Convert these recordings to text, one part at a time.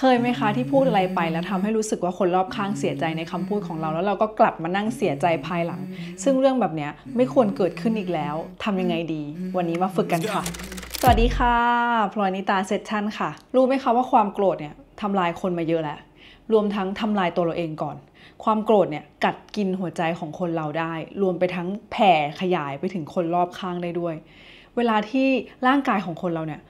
เคยไหมคะที่พูดอะไรไปแล้วทำให้รู้สึกว่าคนรอบข้างเสียใจในคำพูดของเราแล้วเราก็กลับมานั่งเสียใจภายหลัง ซึ่งเรื่องแบบนี้ไม่ควรเกิดขึ้นอีกแล้ว ทำยังไงดี วันนี้มาฝึกกันค่ะ สวัสดีค่ะพลอยนิตาเซสชั่นค่ะ รู้ไหมคะว่าความโกรธเนี่ยทำลายคนมาเยอะแหละรวมทั้งทำลายตัวเราเองก่อน ความโกรธเนี่ยกัดกินหัวใจของคนเราได้ รวมไปทั้งแผ่ขยายไปถึงคนรอบข้างได้ด้วย เวลาที่ร่างกายของคนเราเนี่ย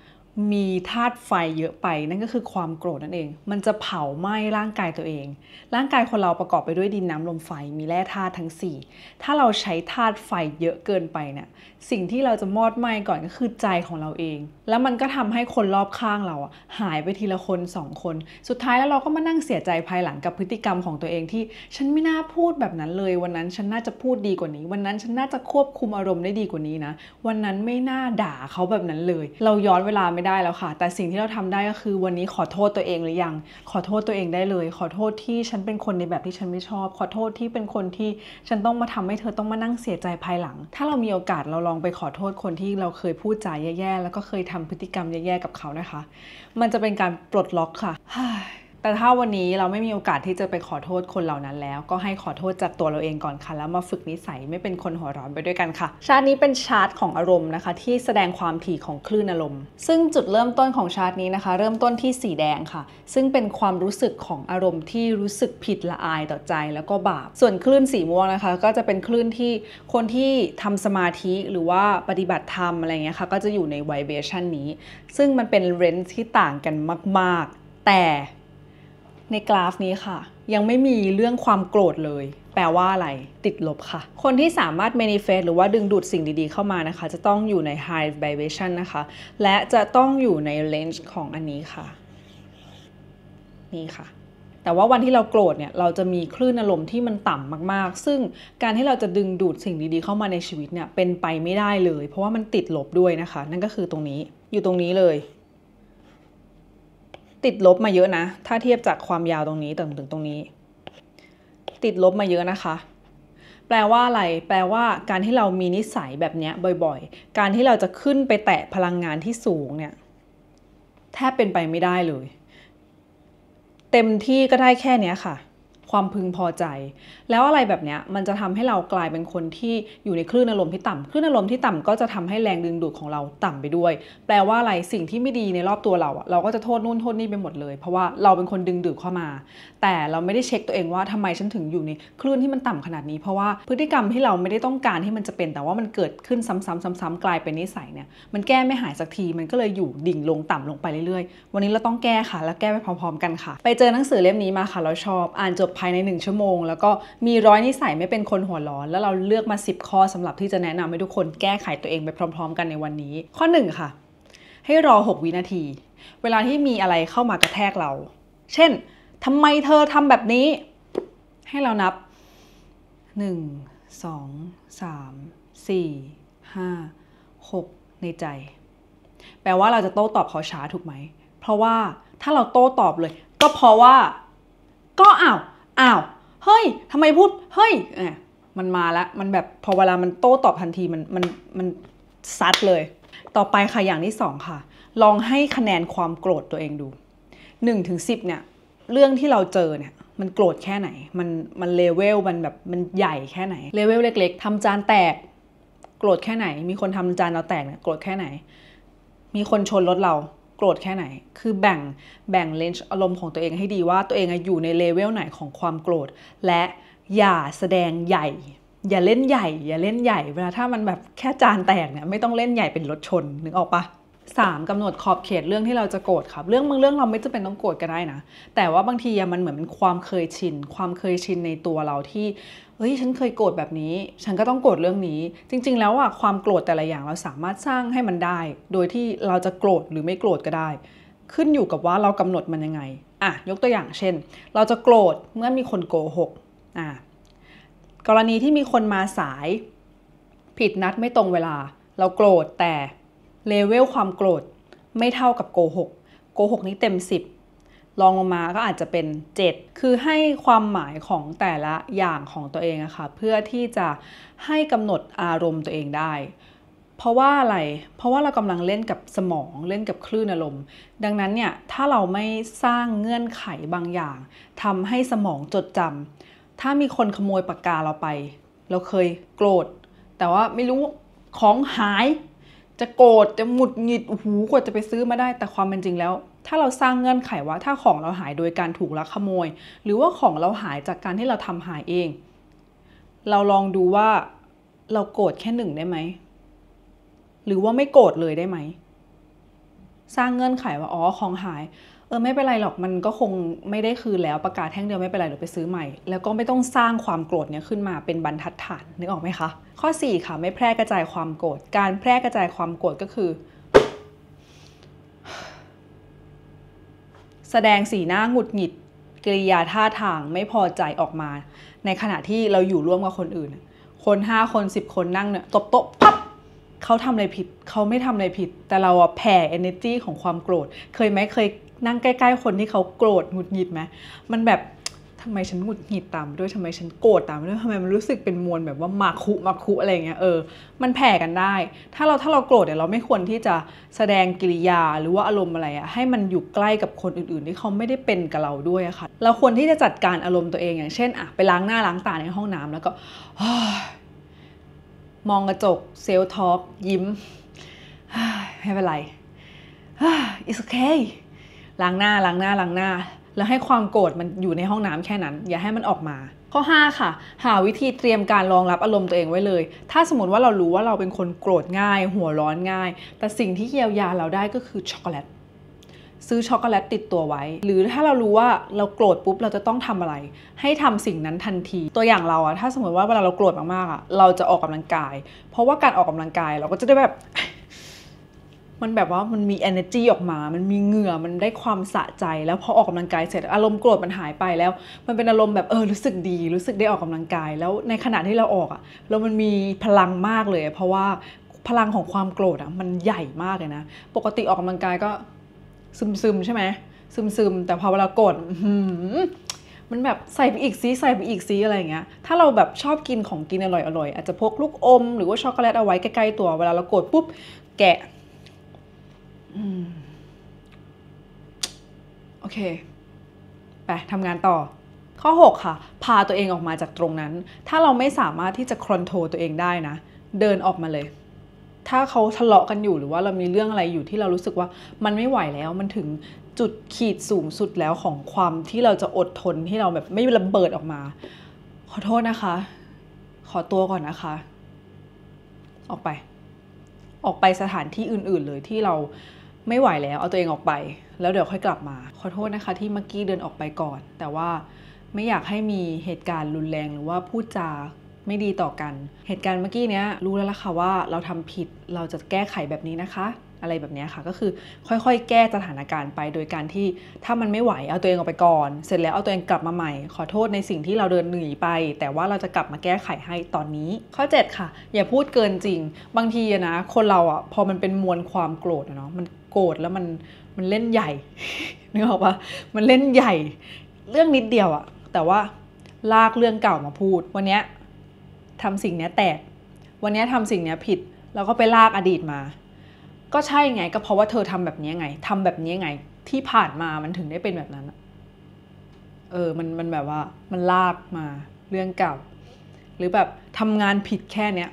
มีธาตุไฟเยอะไป นั่นก็คือความโกรธนั่นเอง มันจะเผาไหม้ร่างกายตัวเองร่างกายคนเราประกอบไปด้วยดินน้ำลมไฟมีแร่ธาตุทั้ง 4 ถ้าเราใช้ธาตุไฟเยอะเกินไปเนี่ยสิ่งที่เราจะมอดไหม้ก่อนก็คือใจของเราเอง แล้วมันก็ทำให้คนรอบข้างเราหายไปทีละคน2คน สุดท้ายแล้วเราก็มานั่งเสียใจภายหลังกับพฤติกรรมของตัวเองที่ฉันไม่น่าพูดแบบนั้นเลย วันนั้นฉันน่าจะพูดดีกว่านี้ วันนั้นฉันน่าจะควบคุมอารมณ์ได้ดีกว่านี้นะวันนั้นไม่น่าด่าเขาแบบนั้นเลย เราย้อนเวลาไม่ได้แล้วค่ะแต่สิ่งที่เราทำได้ก็คือวันนี้ขอโทษตัวเองหรือยังขอโทษตัวเองได้เลย ขอโทษที่ฉันเป็นคนในแบบที่ฉันไม่ชอบ ขอโทษที่เป็นคนที่ฉันต้องมาทำให้เธอต้องมานั่งเสียใจภายหลัง ถ้าเรามีโอกาสเราลองไปขอโทษคนที่เราเคยพูดจาแย่ๆแล้วก็เคยทำพฤติกรรมแย่ๆกับเขานะคะ มันจะเป็นการปลดล็อกค่ะแต่ถ้าวันนี้เราไม่มีโอกาสที่จะไปขอโทษคนเหล่านั้นแล้ว ก็ให้ขอโทษจากตัวเราเองก่อนค่ะแล้วมาฝึกนิสัยไม่เป็นคนหัวร้อนไปด้วยกันค่ะ ชาร์ตนี้เป็นชาร์ตของอารมณ์นะคะที่แสดงความถี่ของคลื่นอารมณ์ซึ่งจุดเริ่มต้นของชาร์ตนี้นะคะ เริ่มต้นที่สีแดงค่ะซึ่งเป็นความรู้สึกของอารมณ์ที่รู้สึกผิดละอายต่อใจ แล้วก็บาปส่วนคลื่นสีม่วงนะคะก็จะเป็นคลื่นที่คนที่ทำสมาธิหรือว่าปฏิบัติธรรมอะไรเงี้ยค่ะก็จะอยู่ในไวเบชันนี้ซึ่งมันเป็นเรนจ์ที่ต่างกันมากๆ แต่ในกราฟนี้ค่ะ ยังไม่มีเรื่องความโกรธเลย แปลว่าอะไร ติดลบค่ะ คนที่สามารถ manifest หรือว่าดึงดูดสิ่งดีๆเข้ามานะคะ จะต้องอยู่ใน high vibration นะคะ และจะต้องอยู่ใน range ของอันนี้ค่ะ นี่ค่ะ แต่ว่าวันที่เราโกรธเนี่ยเราจะมีคลื่นอารมณ์ที่มันต่ำมาก ๆ ซึ่งการที่เราจะดึงดูดสิ่งดีๆเข้ามาในชีวิตเนี่ยเป็นไปไม่ได้เลย เพราะว่ามันติดลบด้วยนะคะ นั่นก็คือตรงนี้อยู่ตรงนี้เลยติดลบมาเยอะนะ ถ้าเทียบจากความยาวตรงนี้ถึงถึงตรงนี้ ติดลบมาเยอะนะคะ แปลว่าอะไร แปลว่าการที่เรามีนิสัยแบบนี้บ่อยๆ การที่เราจะขึ้นไปแตะพลังงานที่สูงเนี่ย แทบเป็นไปไม่ได้เลย เต็มที่ก็ได้แค่นี้ค่ะความพึงพอใจ แล้วอะไรแบบนี้มันจะทำให้เรากลายเป็นคนที่อยู่ในคลื่นอารมณ์ที่ต่ำคลื่นอารมณ์ที่ต่ำก็จะทำให้แรงดึงดูดของเราต่ำไปด้วย แปลว่าอะไรสิ่งที่ไม่ดีในรอบตัวเราอะเราก็จะโทษนู่นโทษนี่ไปหมดเลย เพราะว่าเราเป็นคนดึงดูดเข้ามา แต่เราไม่ได้เช็คตัวเองว่าทำไมฉัน ถึงอยู่ในคลื่นที่มันต่ำขนาดนี้เพราะว่าพฤติกรรมที่เราไม่ได้ต้องการที่มันจะเป็น แต่ว่ามันเกิดขึ้นซ้ำๆ ๆ ๆ กลายเป็นนิสัยเนี่ยมันแก้ไม่หายสักทีมันก็เลยอยู่ดิ่งลงต่ำลงไปเรื่อยๆวันนี้เราต้องแก้ค่ะแล้วแก้ไปพร้อมๆกันค่ะไปเจอหนังสือเล่มนี้มาค่ะเราชอบอ่านจบภายใน1ชั่วโมงแล้วก็มีร้อยนิสัยไม่เป็นคนหัวร้อน แล้วเราเลือกมา 10 ข้อสำหรับที่จะแนะนำให้ทุกคนแก้ไขตัวเองไปพร้อมๆกันในวันนี้ ข้อ1ค่ะ ให้รอ 6วินาที เวลาที่มีอะไรเข้ามากระแทกเรา เช่น ทำไมเธอทำแบบนี้ ให้เรานับ 1 2 3 4 5 6 ในใจ แปลว่าเราจะโต้ตอบเขาช้าถูกไหม เพราะว่าถ้าเราโต้ตอบเลย ก็เพราะว่า ก็อ้าวอ้าว เฮ้ยทำไมพูด เฮ้ยเนี่ยมันมาละมันแบบ พอเวลามันโต้ตอบทันทีมัน มัน มันซัดเลย ต่อไปค่ะ อย่างที่สองค่ะ ลองให้คะแนนความโกรธตัวเองดู1นถึงสิเนี่ย เรื่องที่เราเจอเนี่ย มันโกรธแค่ไหน มัน มันเลเวล มันแบบ มันใหญ่แค่ไหน เลเวลเล็กๆทำจานแตก โกรธแค่ไหน มีคนทำจานเราแตกเนี่ยโกรธแค่ไหน มีคนชนรถเราโกรธแค่ไหน คือแบ่งแบ่งเลนจ์อารมณ์ของตัวเองให้ดีว่าตัวเองอยู่ในเลเวลไหนของความโกรธ และอย่าแสดงใหญ่ อย่าเล่นใหญ่ อย่าเล่นใหญ่ เวลาถ้ามันแบบแค่จานแตกเนี่ยไม่ต้องเล่นใหญ่เป็นรถชนนึกออกปะสามกำหนดขอบเขตเรื่องที่เราจะโกรธครับ เรื่องบางเรื่องเราไม่จำเป็นต้องโกรธก็ได้นะ แต่ว่าบางทีมันเหมือนเป็นความเคยชินความเคยชินในตัวเราที่เฮ้ยฉันเคยโกรธแบบนี้ ฉันก็ต้องโกรธเรื่องนี้ จริง ๆ แล้วอะความโกรธแต่ละอย่างเราสามารถสร้างให้มันได้ โดยที่เราจะโกรธหรือไม่โกรธก็ได้ ขึ้นอยู่กับว่าเรากำหนดมันยังไง อ่ะยกตัวอย่างเช่น เราจะโกรธเมื่อมีคนโกหก อ่ะกรณีที่มีคนมาสาย ผิดนัดไม่ตรงเวลา เราโกรธแต่เลเวลความโกรธไม่เท่ากับโกหกโกหกนี้เต็ม 10ลองลงมาก็อาจจะเป็น 7 คือให้ความหมายของแต่ละอย่างของตัวเองอะคะ่ะเพื่อที่จะให้กำหนดอารมณ์ตัวเองได้ เพราะว่าอะไร เพราะว่าเรากำลังเล่นกับสมอง เล่นกับคลื่นอารมณ์ ดังนั้นเนี่ยถ้าเราไม่สร้างเงื่อนไขบางอย่างทำให้สมองจดจำถ้ามีคนขโมยปากกาเราไป เราเคยโกรธแต่ว่าไม่รู้ของหาย จะโกรธจะหมุดหงิดหูกว่าจะไปซื้อมาได้ แต่ความเป็นจริงแล้วถ้าเราสร้างเงื่อนไขว่าถ้าของเราหายโดยการถูกลักขโมย หรือว่าของเราหายจากการที่เราทำหายเอง เราลองดูว่า เราโกรธแค่หนึ่งได้ไหมหรือว่าไม่โกรธเลยได้ไหมสร้างเงื่อนไขว่าอ๋อของหายเออไม่เป็นไรหรอกมันก็คงไม่ได้คืนแล้วประกาศแท่งเดียวไม่เป็นไรหรือไปซื้อใหม่ แล้วก็ไม่ต้องสร้างความโกรธเนี้ยขึ้นมาเป็นบรรทัดฐานนึกออกไหมคะข้อ4ค่ะไม่แพร่กระจายความโกรธการแพร่กระจายความโกรธก็คือแสดงสีหน้าหงุดหงิดกิริยาท่าทางไม่พอใจออกมา ในขณะที่เราอยู่ร่วมกับคนอื่น คนห้าคนสิบคนนั่งเนี่ยตบโต๊ะปั๊บเขาทำอะไรผิด เขาไม่ทำอะไรผิด แต่เราอะแผ่ energy ของความโกรธ เคยไหมเคยนั่งใกล้ ๆ คนที่เขาโกรธหงุดหงิดไหม มันแบบทำไมฉันหงุดหงิดตามด้วยทำไมฉันโกรธตามด้วยทำไมมันรู้สึกเป็นมวลแบบว่ามาคุมาคุอะไรเงี้ยเออ มันแผ่กันได้ ถ้าเราถ้าเราโกรธเนี่ยเราไม่ควรที่จะแสดงกิริยาหรือว่าอารมณ์อะไรอะให้มันอยู่ใกล้กับคนอื่นๆ ที่เขาไม่ได้เป็นกับเราด้วยอะค่ะ เราควรที่จะจัดการอารมณ์ตัวเองอย่างเช่นอะไปล้างหน้าล้างตาในห้องน้ำแล้วก็มองกระจกเซลท็อกยิ้มไม่เป็นไร it's okay ล้างหน้าล้างหน้าล้างหน้าแล้วให้ความโกรธมันอยู่ในห้องน้ำแค่นั้น อย่าให้มันออกมา ข้อ 5 ค่ะหาวิธีเตรียมการรองรับอารมณ์ตัวเองไว้เลย ถ้าสมมติว่าเรารู้ว่าเราเป็นคนโกรธง่าย หัวร้อนง่าย แต่สิ่งที่เยียวยาเราได้ก็คือช็อกโกแลตซื้อช็อกโกแลตติดตัวไว้ หรือถ้าเรารู้ว่าเราโกรธปุ๊บเราจะต้องทำอะไร ให้ทำสิ่งนั้นทันทีตัวอย่างเราอะถ้าสมมติว่าเวลาเราโกรธมากๆอะเราจะออกกำลังกาย เพราะว่าการออกกำลังกายเราก็จะได้แบบมันแบบว่ามันมี energy ออกมา มันมีเหงื่อ มันได้ความสะใจ แล้วพอออกกำลังกายเสร็จ อารมณ์โกรธมันหายไปแล้ว มันเป็นอารมณ์แบบเออ รู้สึกดี รู้สึกได้ออกกำลังกาย แล้วในขณะที่เราออกอะ่ะ เรามันมีพลังมากเลย เพราะว่าพลังของความโกรธอะ่ะ มันใหญ่มากเลยนะ ปกติออกกำลังกายก็ ซึมซึมใช่ไหม ซึมซึมแต่พอเวลาโกรธมันแบบใส่ไปอีกซีใส่ไปอีกซีอะไรเงี้ย ถ้าเราแบบชอบกินของกินอร่อยอร่อยอาจจะพกลูกอม หรือว่าช็อกโกแลตเอาไว้ใกล้ๆตัว เวลาเราโกรธปุ๊บแกะโอเคไปทำงานต่อ ข้อ 6 ค่ะ พาตัวเองออกมาจากตรงนั้น ถ้าเราไม่สามารถที่จะคอนโทรลตัวเองได้นะ เดินออกมาเลย ถ้าเขาทะเลาะกันอยู่หรือว่าเรามีเรื่องอะไรอยู่ที่เรารู้สึกว่ามันไม่ไหวแล้วมันถึงจุดขีดสูงสุดแล้วของความที่เราจะอดทนที่เราแบบไม่ระเบิดออกมา ขอโทษนะคะ ขอตัวก่อนนะคะ ออกไป ออกไปสถานที่อื่นๆเลยที่เราไม่ไหวแล้วเอาตัวเองออกไปแล้วเดี๋ยวค่อยกลับมาขอโทษนะคะที่เมื่อกี้เดินออกไปก่อน แต่ว่าไม่อยากให้มีเหตุการณ์รุนแรง หรือว่าพูดจาไม่ดีต่อกัน เหตุการณ์เมื่อกี้เนี้ยรู้แล้วล่ะค่ะว่าเราทำผิดเราจะแก้ไขแบบนี้นะคะ อะไรแบบนี้ค่ะก็คือค่อยๆ แก้สถานการณ์ไปโดยการที่ถ้ามันไม่ไหว เอาตัวเองออกไปก่อน เสร็จแล้วเอาตัวเองกลับมาใหม่ขอโทษในสิ่งที่เราเดินหนีไป แต่ว่าเราจะกลับมาแก้ไขให้ตอนนี้ข้อ7ค่ะ อย่าพูดเกินจริง บางทีนะคนเราอ่ะพอมันเป็นมวลความโกรธเนาะมันโกรธแล้วมันมันเล่นใหญ่นึกออกปะมันเล่นใหญ่ เรื่องนิดเดียวอะแต่ว่า ลากเรื่องเก่ามาพูด วันนี้ทำสิ่งนี้แตกวันนี้ทำสิ่งนี้ผิดแล้วก็ไปลากอดีตมา ก็ใช่ไงก็เพราะว่าเธอทำแบบนี้ไงทำแบบนี้ไง ที่ผ่านมามันถึงได้เป็นแบบนั้นเออมันมันแบบว่ามันลากมาเรื่องเก่า หรือแบบทำงานผิดแค่เนี้ย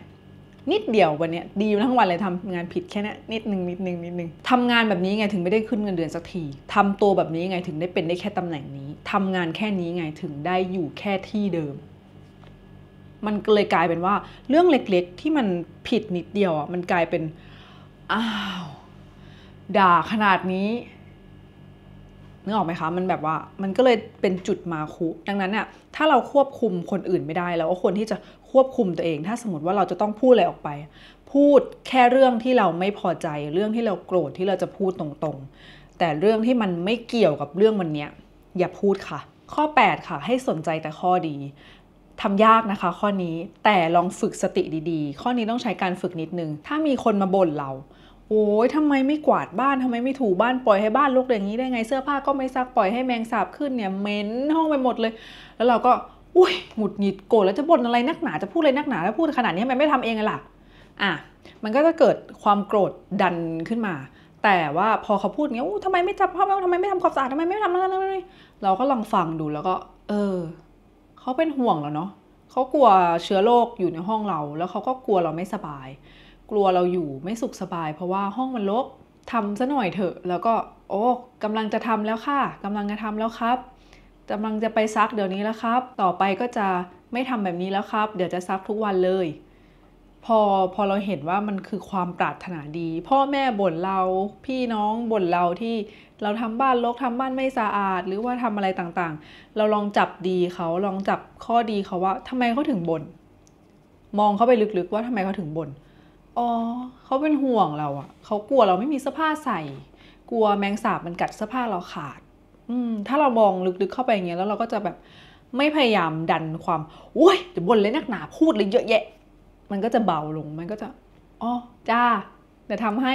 นิดเดียววันนี้ดีทั้งวันเลยทำงานผิดแค่นี้นิดหนึ่งนิดหนึ่งนิดหนึ่งทำงานแบบนี้ไงถึงไม่ได้ขึ้นเงินเดือนสักทีทำตัวแบบนี้ไงถึงได้เป็นได้แค่ตำแหน่งนี้ทำงานแค่นี้ไงถึงได้อยู่แค่ที่เดิม มันเลยกลายเป็นว่าเรื่องเล็กๆ ที่มันผิดนิดเดียวอ่ะมันกลายเป็น อ้าวด่า ขนาดนี้นึกออกไหมคะ มันแบบว่า มันก็เลยเป็นจุดมาคุ ดังนั้นเนี่ยถ้าเราควบคุมคนอื่นไม่ได้ เราก็ควรที่จะควบคุมตัวเอง ถ้าสมมติว่าเราจะต้องพูดอะไรออกไป พูดแค่เรื่องที่เราไม่พอใจ เรื่องที่เราโกรธ ที่เราจะพูดตรงๆ แต่เรื่องที่มันไม่เกี่ยวกับเรื่องวันนี้อย่าพูดค่ะ ข้อ 8 ค่ะ ให้สนใจแต่ข้อดี ทำยากนะคะข้อนี้ แต่ลองฝึกสติดีๆ ข้อนี้ต้องใช้การฝึกนิดนึง ถ้ามีคนมาบ่นเราโอ้ยทำไมไม่กวาดบ้าน ทำไมไม่ถูบ้าน ปล่อยให้บ้านรกอย่างนี้ได้ไง เสื้อผ้าก็ไม่ซักปล่อยให้แมงสาบขึ้นเนี่ยเหม็นห้องไปหมดเลย แล้วเราก็ อุ้ยหงุดหงิดโกรธแล้วจะบ่นอะไรนักหนาจะพูดอะไรนักหนาแล้วพูดขนาดนี้ทำไมไม่ทำเองล่ะ อ่ะมันก็จะเกิดความโกรธดันขึ้นมา แต่ว่าพอเขาพูดเงี้ยอ้ทำไมไม่จับภาพทำไมไม่ทำความสะอาดทำไมไม่ทำนั่นนั่นเราก็ลองฟังดูแล้วก็เออ เขาเป็นห่วงเราเนาะ เขากลัวเชื้อโรคอยู่ในห้องเราแล้วเขาก็กลัวเราไม่สบายกลัวเราอยู่ไม่สุขสบาย เพราะว่าห้องมันรกทำซะหน่อยเถอะแล้วก็โอ้กำลังจะทำแล้วค่ะกำลังจะทำแล้วครับกำลังจะไปซักเดี๋ยวนี้แล้วครับ ต่อไปก็จะไม่ทำแบบนี้แล้วครับ เดี๋ยวจะซักทุกวันเลย พอพอเราเห็นว่ามันคือความปรารถนาดี พ่อแม่บ่นเราพี่น้องบ่นเราที่เราทำบ้านรกทำบ้านไม่สะอาด หรือว่าทำอะไรต่างๆ เราลองจับดีเขาลองจับข้อดีเขาว่าทำไมเขาถึงบน่นมองเข้าไปลึกๆ ว่าทำไมเขาถึงบน่นอ๋อเขาเป็นห่วงเราอะเขากลัวเราไม่มีเสื้อผ้าใส่ กลัวแมงสาบมันกัดเสื้อผ้าเราขาด อืม ถ้าเรามองลึกๆเข้าไปอย่างเงี้ยแล้วเราก็จะแบบไม่พยายามดันความโอ้ยจะบ่นเลยนักหนาพูดเลยเยอะแยะ มันก็จะเบาลงมันก็จะ อ๋อ จ้าเดี๋ยวทำให้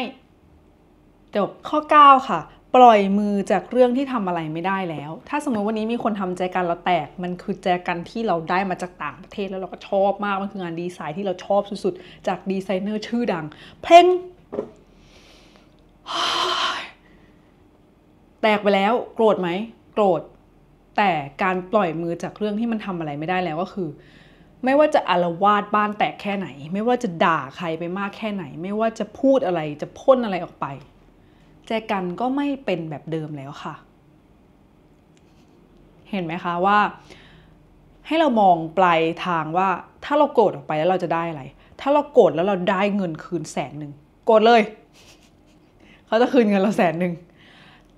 จบข้อ 9 ค่ะปล่อยมือจากเรื่องที่ทำอะไรไม่ได้แล้ว ถ้าสมมติวันนี้มีคนทำแจกันเราแตก มันคือแจกันที่เราได้มาจากต่างประเทศแล้วเราก็ชอบมาก มันคืองานดีไซน์ที่เราชอบสุดๆ จากดีไซเนอร์ชื่อดัง เพ่งแตกไปแล้ว โกรธไหม โกรธ แต่การปล่อยมือจากเรื่องที่มันทำอะไรไม่ได้แล้วก็คือ ไม่ว่าจะอารวาสบ้านแตกแค่ไหน ไม่ว่าจะด่าใครไปมากแค่ไหน ไม่ว่าจะพูดอะไรจะพ่นอะไรออกไปจกันก็ไม่เป็นแบบเดิมแล้วค่ะ เห็นไหมคะว่าให้เรามองปลายทางว่า ถ้าเราโกรธออกไปแล้วเราจะได้อะไร ถ้าเราโกรธแล้วเราได้เงินคืนแสนหนึ่งโกรธเลย เขาจะคืนเงินเราแสนหนึ่ง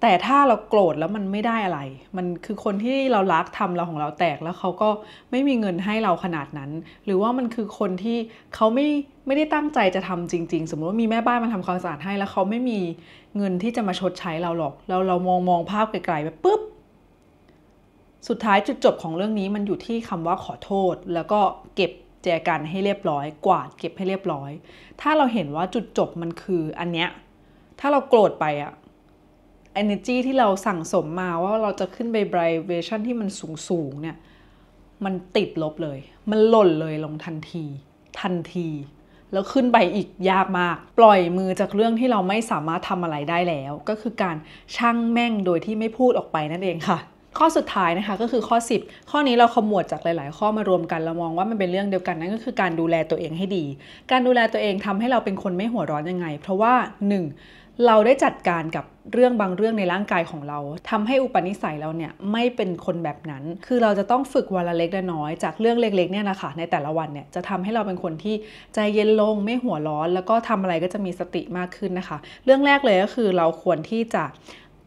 แต่ถ้าเราโกรธแล้วมันไม่ได้อะไร มันคือคนที่เรารักทำเราของเราแตกแล้วเขาก็ไม่มีเงินให้เราขนาดนั้น หรือว่ามันคือคนที่เขาไม่ไม่ได้ตั้งใจจะทำจริงๆ สมมติว่ามีแม่บ้านมาทำความสะอาดให้ แล้วเขาไม่มีเงินที่จะมาชดใช้เราหรอกเราเรามองมองภาพไกลๆไปปุ๊บสุดท้ายจุดจบของเรื่องนี้มันอยู่ที่คำว่าขอโทษแล้วก็เก็บแจกันให้เรียบร้อยกวาดเก็บให้เรียบร้อย ถ้าเราเห็นว่าจุดจบมันคืออันเนี้ยถ้าเราโกรธไปอะ energy ที่เราสั่งสมมาว่าเราจะขึ้นไป vibration ที่มันสูงสูงเนี่ย มันติดลบเลย มันหล่นเลยลงทันที ทันที แล้วขึ้นไปอีกยากมาก ปล่อยมือจากเรื่องที่เราไม่สามารถทำอะไรได้แล้ว ก็คือการช่างแม่งโดยที่ไม่พูดออกไปนั่นเองค่ะ ข้อสุดท้ายนะคะ ก็คือข้อ 10 ข้อนี้เราขมวดจากหลาย ๆ ข้อมารวมกันเรามองว่ามันเป็นเรื่องเดียวกันนั่นก็คือ การดูแลตัวเองให้ดี การดูแลตัวเองทำให้เราเป็นคนไม่หัวร้อนยังไง เพราะว่า 1. เราได้จัดการกับเรื่องบางเรื่องในร่างกายของเรา ทำให้อุปนิสัยเราเนี่ยไม่เป็นคนแบบนั้น คือเราจะต้องฝึกวันละเล็กละน้อยจากเรื่องเล็กๆเนี่ยนะคะในแต่ละวันเนี่ยจะทำให้เราเป็นคนที่ใจเย็นลง ไม่หัวร้อน แล้วก็ทำอะไรก็จะมีสติมากขึ้นนะคะ เรื่องแรกเลยก็คือเราควรที่จะ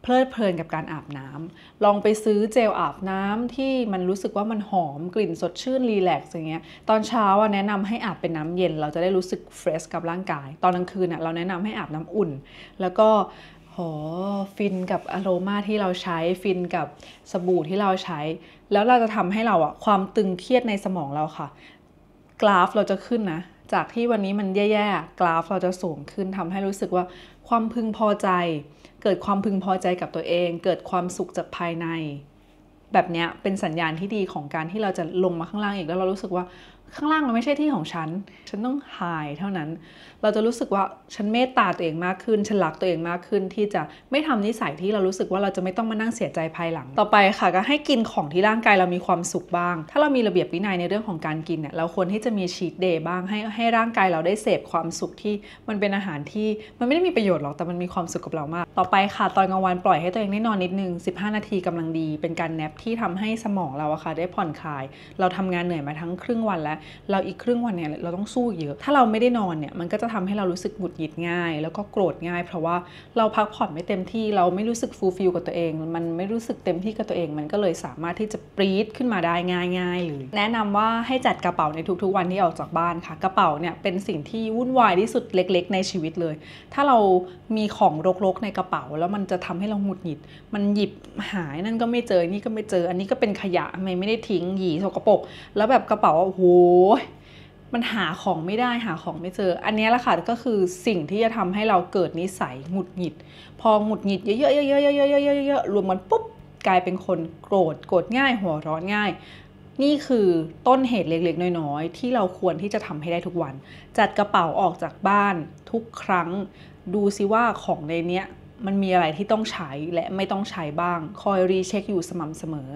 เพลิดเพลินกับการอาบน้ำ ลองไปซื้อเจลอาบน้ำที่มันรู้สึกว่ามันหอมกลิ่นสดชื่นรีแลกซ์อย่างเงี้ย ตอนเช้าอ่ะแนะนำให้อาบเป็นน้ำเย็นเราจะได้รู้สึกเฟรชกับร่างกาย ตอนกลางคืนอ่ะ เราแนะนำให้อาบน้ำอุ่น แล้วก็โหฟินกับอโรมาที่เราใช้ฟินกับสบู่ที่เราใช้ แล้วเราจะทำให้เราอ่ะความตึงเครียดในสมองเราค่ะ กราฟเราจะขึ้นนะ จากที่วันนี้มันแย่ๆกราฟเราจะสูงขึ้นทำให้รู้สึกว่าความพึงพอใจ เกิดความพึงพอใจกับตัวเอง เกิดความสุขจากภายใน แบบนี้เป็นสัญญาณที่ดีของการที่เราจะลงมาข้างล่างอีกแล้วเรารู้สึกว่าข้างล่างมันไม่ใช่ที่ของฉัน ฉันต้องหายเท่านั้น เราจะรู้สึกว่า ฉันเมตตาตัวเองมากขึ้น ฉันรักตัวเองมากขึ้น ที่จะไม่ทำนิสัยที่เรารู้สึกว่าเราจะไม่ต้องมานั่งเสียใจภายหลัง ต่อไปค่ะก็ให้กินของที่ร่างกายเรามีความสุขบ้าง ถ้าเรามีระเบียบวินัยในเรื่องของการกินเนี่ย เราควรที่จะมีชีตเดย์บ้างให้ให้ร่างกายเราได้เสพความสุขที่ มันเป็นอาหารที่มันไม่ได้มีประโยชน์หรอก แต่มันมีความสุขกับเรามาก ต่อไปค่ะตอนกลางวันปล่อยให้ตัวเองได้นอนนิดนึง 15 นาทีกำลังดี เป็นการแนปที่ทำให้สมองเราอะค่ะได้ผ่อนคลายเราทำงานเหนื่อยมาทั้งครึ่งวันแล้วเราอีกครึ่งวันเนี่ยเราต้องสู้เยอะ ถ้าเราไม่ได้นอนเนี่ยมันก็จะทำให้เรารู้สึกหงุดหงิดง่าย แล้วก็โกรธง่าย เพราะว่าเราพักผ่อนไม่เต็มที่เราไม่รู้สึกฟูลฟิลกับตัวเอง มันไม่รู้สึกเต็มที่กับตัวเอง มันก็เลยสามารถที่จะปรี๊ดขึ้นมาได้ง่ายง่ายเลยแนะนำว่าให้จัดกระเป๋าในทุกๆ วันที่ออกจากบ้านค่ะ กระเป๋าเนี่ยเป็นสิ่งที่วุ่นวายที่สุดเล็กๆ ในชีวิตเลย ถ้าเรามีของรกๆในกระเป๋า แล้วมันจะทำให้เราหงุดหงิด มันหยิบหายนั่นก็ไม่เจอนี่ก็ไม่เจอ อันนี้ก็เป็นขยะไมไม่ได้ทิ้งหยีสกปรกแล้วแบบกระเป๋าโอ้โหมันหาของไม่ได้หาของไม่เจออันนี้แหละค่ะก็คือสิ่งที่จะทำให้เราเกิดนิสัยหงุดหงิดพอหงุดหงิดเยอะๆเยอะๆเยอะๆเยอะๆรวมกันปุ๊บกลายเป็นคนโกรธโกรธง่ายหัวร้อนง่าย นี่คือต้นเหตุเล็กๆ น้อยๆ ที่เราควรที่จะทำให้ได้ทุกวันจัดกระเป๋าออกจากบ้านทุกครั้งดูซิว่าของในเนี้ยมันมีอะไรที่ต้องใช้และไม่ต้องใช้บ้าง คอยรีเช็คอยู่สม่ำเสมอ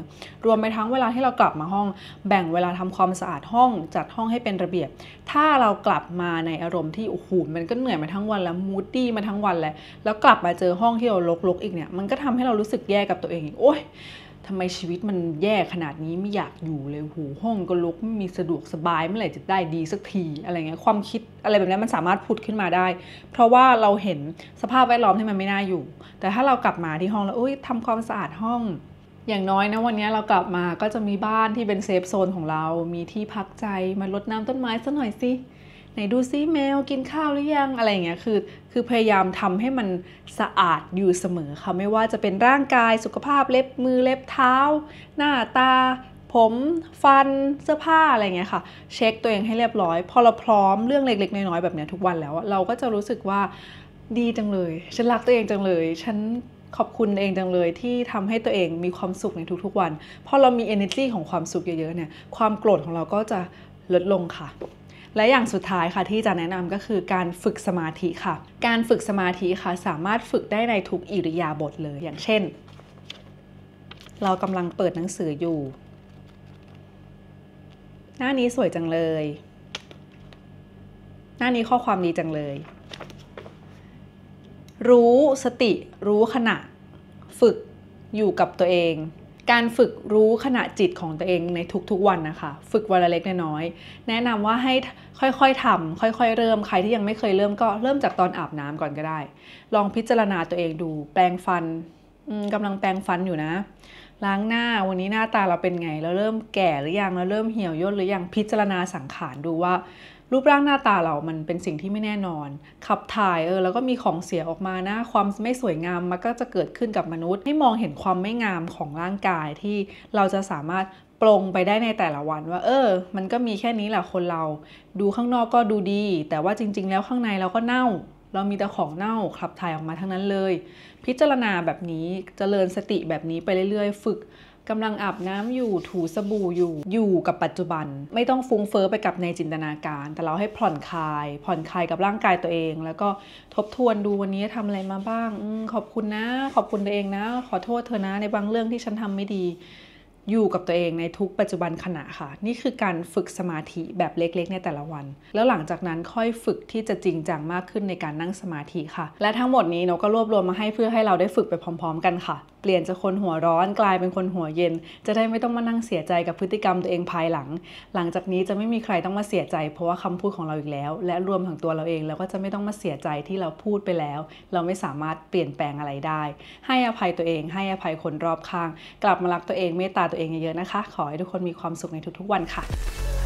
รวมไปทั้งเวลาที่เรากลับมาห้อง แบ่งเวลาทำความสะอาดห้องจัดห้องให้เป็นระเบียบ ถ้าเรากลับมาในอารมณ์ที่โอ้โหมันก็เหนื่อยมาทั้งวันแล้วมูดดี้มาทั้งวันแล้ว แล้วกลับมาเจอห้องที่เราลกๆอีกเนี่ยมันก็ทำให้เรารู้สึกแย่ กับตัวเองอีกโอ๊ยทำไมชีวิตมันแย่ขนาดนี้ไม่อยากอยู่เลยหูห้องก็ลุก ไม่มีสะดวกสบายเมื่อไหร่จะได้ดีสักทีอะไรเงี้ยความคิดอะไรแบบนี้มันสามารถพูดขึ้นมาได้ เพราะว่าเราเห็นสภาพแวดล้อมที่มันไม่น่าอยู่ แต่ถ้าเรากลับมาที่ห้องแล้วเอ้ยทำความสะอาดห้อง อย่างน้อยนะวันนี้เรากลับมาก็จะมีบ้านที่เป็นเซฟโซนของเรา มีที่พักใจมาลดน้ำต้นไม้สักหน่อยสิไหนดูซิแมวกินข้าวหรือยังอะไรอย่างเงี้ยคือคือพยายามทำให้มันสะอาดอยู่เสมอค่ะไม่ว่าจะเป็นร่างกายสุขภาพเล็บมือเล็บเท้า หน้าตาผม ฟัน เสื้อผ้าอะไรเงี้ยค่ะเช็คตัวเองให้เรียบร้อย พอเราพร้อมเรื่องเล็กๆ น้อยๆแบบนี้ทุกวันแล้วเราก็จะรู้สึกว่าดีจังเลย ฉันรักตัวเองจังเลย ฉันขอบคุณเองจังเลยที่ทำให้ตัวเองมีความสุขในทุกๆ วันพอเรามี energy ของความสุขเยอะๆเนี่ยความโกรธของเราก็จะลดลงค่ะและอย่างสุดท้ายค่ะที่จะแนะนำก็คือการฝึกสมาธิค่ะ การฝึกสมาธิค่ะสามารถฝึกได้ในทุกอิริยาบถเลย อย่างเช่น เรากำลังเปิดหนังสืออยู่ หน้านี้สวยจังเลย หน้านี้ข้อความดีจังเลย รู้สติรู้ขณะ ฝึกอยู่กับตัวเองการฝึกรู้ขณะจิตของตัวเองในทุกๆวันนะคะ ฝึกวันละเล็กน้อยแนะนำว่าให้ค่อยๆทำ ค่อยๆ เริ่มใครที่ยังไม่เคยเริ่มก็เริ่มจากตอนอาบน้ำก่อนก็ได้ ลองพิจารณาตัวเองดูแปรงฟันกำลังแปรงฟันอยู่นะ ล้างหน้าวันนี้หน้าตาเราเป็นไง เราเริ่มแก่หรือยังเราเริ่มเหี่ยวย่นหรือยังพิจารณาสังขารดูว่ารูปร่างหน้าตาเรา มันเป็นสิ่งที่ไม่แน่นอน ขับถ่ายเออแล้วก็มีของเสียออกมานะ ความไม่สวยงามมันก็จะเกิดขึ้นกับมนุษย์ ให้มองเห็นความไม่งามของร่างกายที่เราจะสามารถปรงไปได้ในแต่ละวันว่าเออ มันก็มีแค่นี้แหละคนเรา ดูข้างนอกก็ดูดี แต่ว่าจริง ๆ แล้วข้างในเราก็เน่า เรามีแต่ของเน่าขับถ่ายออกมาทั้งนั้นเลย พิจารณาแบบนี้จเจริญสติแบบนี้ไปเรื่อยๆ ฝึกกำลังอาบน้ำอยู่ ถูสบู่อยู่ อยู่กับปัจจุบัน ไม่ต้องฟุ้งเฟอ้อไปกับในจินตนาการ แต่เราให้ผ่อนคลาย ผ่อนคลายกับร่างกายตัวเอง แล้วก็ทบทวนดูวันนี้ทำอะไรมาบ้างอขอบคุณนะ ขอบคุณตัวเองนะ ขอโทษเธอนะในบางเรื่องที่ฉันทำไม่ดี อยู่กับตัวเองในทุกปัจจุบันขณะค่ะ นี่คือการฝึกสมาธิแบบเล็กๆ ในแต่ละวัน แล้วหลังจากนั้นค่อยฝึกที่จะจริงจังมากขึ้นในการนั่งสมาธิค่ะ และทั้งหมดนี้นก็รวบรวมมาให้เพื่อให้เราได้ฝึกไปพร้อมๆ กันค่ะเปลี่ยนจากคนหัวร้อนกลายเป็นคนหัวเย็น จะได้ไม่ต้องมานั่งเสียใจกับพฤติกรรมตัวเองภายหลัง หลังจากนี้จะไม่มีใครต้องมาเสียใจ เพราะว่าคำพูดของเราอีกแล้ว และรวมถึงตัวเราเองเราก็จะไม่ต้องมาเสียใจที่เราพูดไปแล้ว เราไม่สามารถเปลี่ยนแปลงอะไรได้ ให้อภัยตัวเอง ให้อภัยคนรอบข้าง กลับมารักตัวเองเมตตาตัวเองเยอะๆนะคะขอให้ทุกคนมีความสุขในทุกๆวันค่ะ